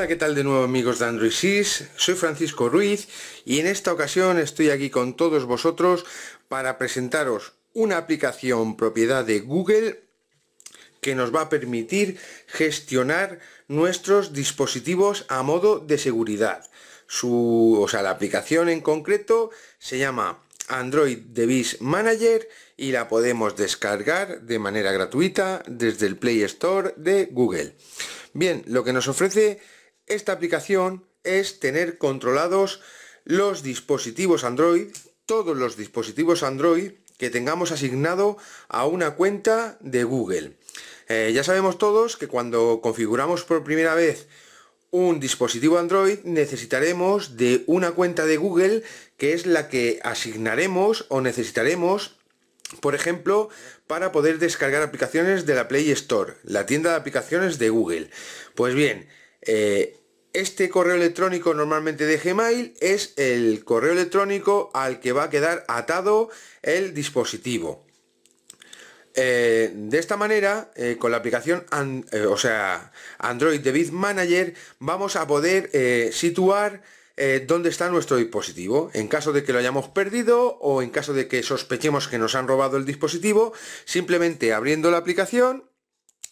Hola, ¿qué tal de nuevo amigos de Android Sys, Soy Francisco Ruiz y en esta ocasión estoy aquí con todos vosotros para presentaros una aplicación propiedad de Google que nos va a permitir gestionar nuestros dispositivos a modo de seguridad. Su, sea, la aplicación en concreto se llama Android Device Manager y la podemos descargar de manera gratuita desde el Play Store de Google. Bien, lo que nos ofrece esta aplicación es tener controlados los dispositivos Android, todos los dispositivos Android que tengamos asignado a una cuenta de Google. Eh, ya sabemos todos que cuando configuramos por primera vez un dispositivo Android necesitaremos de una cuenta de Google que es la que asignaremos o necesitaremos por ejemplo, para poder descargar aplicaciones de la Play Store, la tienda de aplicaciones de Google. Pues bien, eh, este correo electrónico normalmente de Gmail es el correo electrónico al que va a quedar atado el dispositivo. Eh, de esta manera, eh, con la aplicación, eh, o sea, Android de Manager, vamos a poder situar dónde está nuestro dispositivo. En caso de que lo hayamos perdido o en caso de que sospechemos que nos han robado el dispositivo, simplemente abriendo la aplicación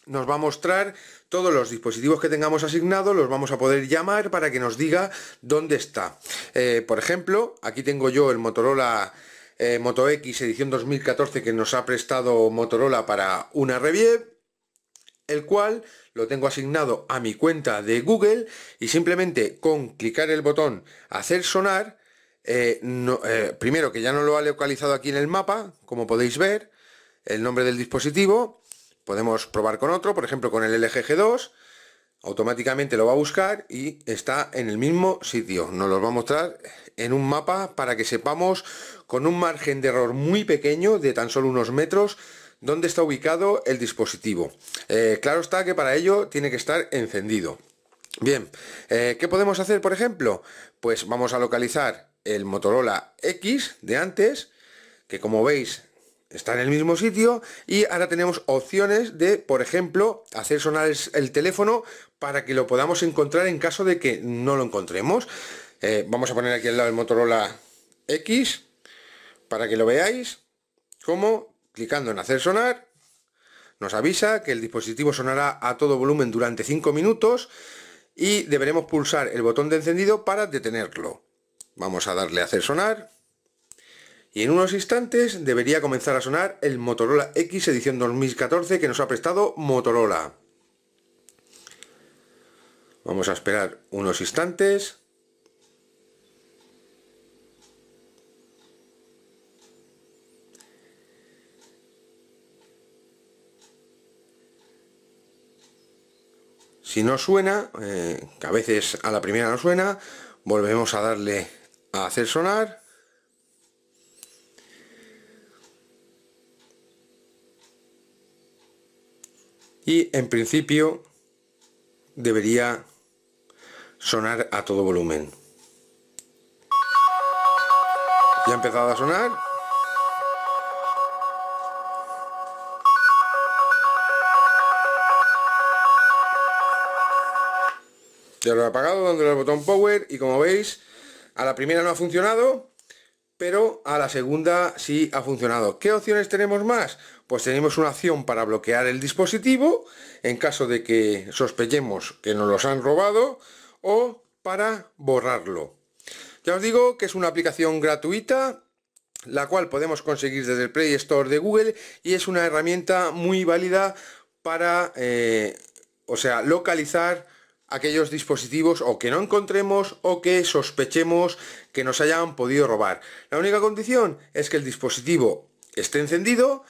nos va a mostrar todos los dispositivos que tengamos asignados, los vamos a poder llamar para que nos diga dónde está. Eh, por ejemplo, aquí tengo yo el Motorola eh, Moto X edición 2014 que nos ha prestado Motorola para una review, el cual lo tengo asignado a mi cuenta de Google y simplemente con clicar el botón hacer sonar, eh, primero que ya no lo ha localizado aquí en el mapa, como podéis ver, el nombre del dispositivo, Podemos probar con otro, por ejemplo con el LG G2, automáticamente lo va a buscar y está en el mismo sitio. Nos lo va a mostrar en un mapa para que sepamos con un margen de error muy pequeño de tan solo unos metros dónde está ubicado el dispositivo. Eh, claro está que para ello tiene que estar encendido. Bien, eh, ¿qué podemos hacer por ejemplo? Pues vamos a localizar el Motorola X de antes, que como veis está en el mismo sitio y ahora tenemos opciones de, por ejemplo, hacer sonar el teléfono para que lo podamos encontrar en caso de que no lo encontremos. Eh, vamos a poner aquí al lado el Motorola X para que lo veáis, como clicando en hacer sonar, nos avisa que el dispositivo sonará a todo volumen durante 5 minutos y deberemos pulsar el botón de encendido para detenerlo. Vamos a darle a hacer sonar y en unos instantes debería comenzar a sonar el Motorola X edición 2014 que nos ha prestado Motorola. Vamos a esperar unos instantes. Si no suena, eh, que a veces a la primera no suena, volvemos a darle a hacer sonar. y en principio debería sonar a todo volumen. Ya ha empezado a sonar. Ya lo he apagado donde el botón power y como veis a la primera no ha funcionado pero a la segunda sí ha funcionado. ¿Qué opciones tenemos más? Pues tenemos una opción para bloquear el dispositivo en caso de que sospechemos que nos los han robado o para borrarlo. Ya os digo que es una aplicación gratuita la cual podemos conseguir desde el Play Store de Google y es una herramienta muy válida para, eh, o sea, localizar aquellos dispositivos o que no encontremos o que sospechemos que nos hayan podido robar. La única condición es que el dispositivo esté encendido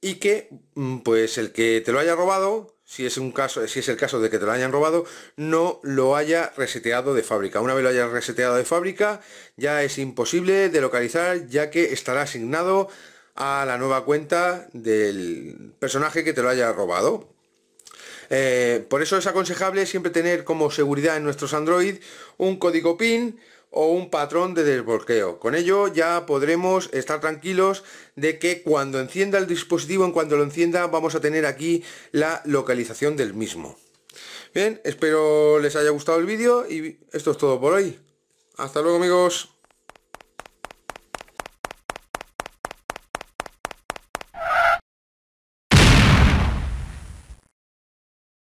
y que mm, pues el que te lo haya robado si es, un caso, si es el caso de que te lo hayan robado, no lo haya reseteado de fábrica. Una vez lo hayas reseteado de fábrica, ya es imposible de localizar, ya que estará asignado a la nueva cuenta del personaje que te lo haya robado. Eh, por eso es aconsejable siempre tener como seguridad en nuestros Android un código PIN o un patrón de desbloqueo. Con ello ya podremos estar tranquilos de que cuando encienda el dispositivo, en cuanto lo encienda, vamos a tener aquí la localización del mismo. Bien, espero les haya gustado el vídeo y esto es todo por hoy. Hasta luego amigos.